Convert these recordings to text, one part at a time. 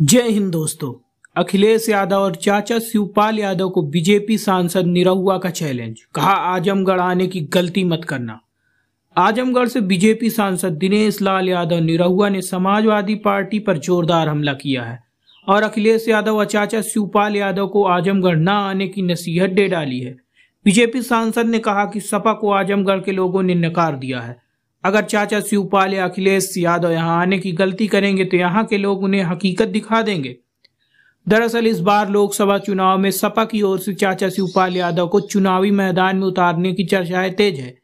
जय हिंद दोस्तों अखिलेश यादव और चाचा शिवपाल यादव को बीजेपी सांसद निरहुआ का चैलेंज कहा आजमगढ़ आने की गलती मत करना आजमगढ़ से बीजेपी सांसद दिनेश लाल यादव निरहुआ ने समाजवादी पार्टी पर जोरदार हमला किया है और अखिलेश यादव और चाचा शिवपाल यादव को आजमगढ़ न आने की नसीहत दे डाली है बीजेपी सांसद ने कहा कि सपा को आजमगढ़ के लोगों ने नकार दिया है अगर चाचा शिवपाल या अखिलेश यादव यहाँ आने की गलती करेंगे तो यहाँ के लोग उन्हें हकीकत दिखा देंगे दरअसल इस बार लोकसभा चुनाव में सपा की ओर से चाचा शिवपाल यादव को चुनावी मैदान में उतारने की चर्चाएं तेज है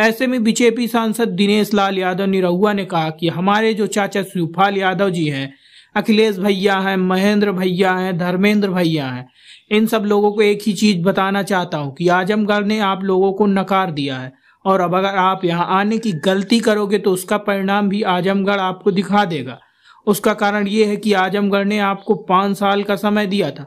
ऐसे में बीजेपी सांसद दिनेश लाल यादव निरहुआ ने कहा कि हमारे जो चाचा शिवपाल यादव जी हैं अखिलेश भैया हैं महेंद्र भैया हैं धर्मेंद्र भैया हैं इन सब लोगों को एक ही चीज बताना चाहता हूं कि आजमगढ़ ने आप लोगों को नकार दिया है और अब अगर आप यहाँ आने की गलती करोगे तो उसका परिणाम भी आजमगढ़ आपको दिखा देगा उसका कारण ये है कि आजमगढ़ ने आपको पाँच साल का समय दिया था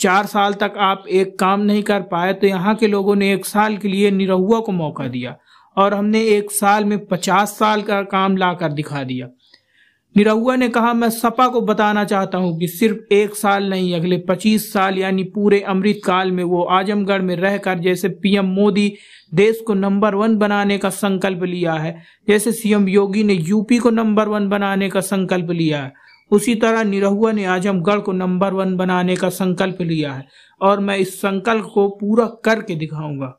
चार साल तक आप एक काम नहीं कर पाए तो यहाँ के लोगों ने एक साल के लिए निरहुआ को मौका दिया और हमने एक साल में पचास साल का काम ला कर दिखा दिया निरहुआ ने कहा मैं सपा को बताना चाहता हूं कि सिर्फ एक साल नहीं अगले 25 साल यानी पूरे अमृत काल में वो आजमगढ़ में रहकर जैसे पीएम मोदी देश को नंबर वन बनाने का संकल्प लिया है जैसे सीएम योगी ने यूपी को नंबर वन बनाने का संकल्प लिया है उसी तरह निरहुआ ने आजमगढ़ को नंबर वन बनाने का संकल्प लिया है और मैं इस संकल्प को पूरा करके दिखाऊंगा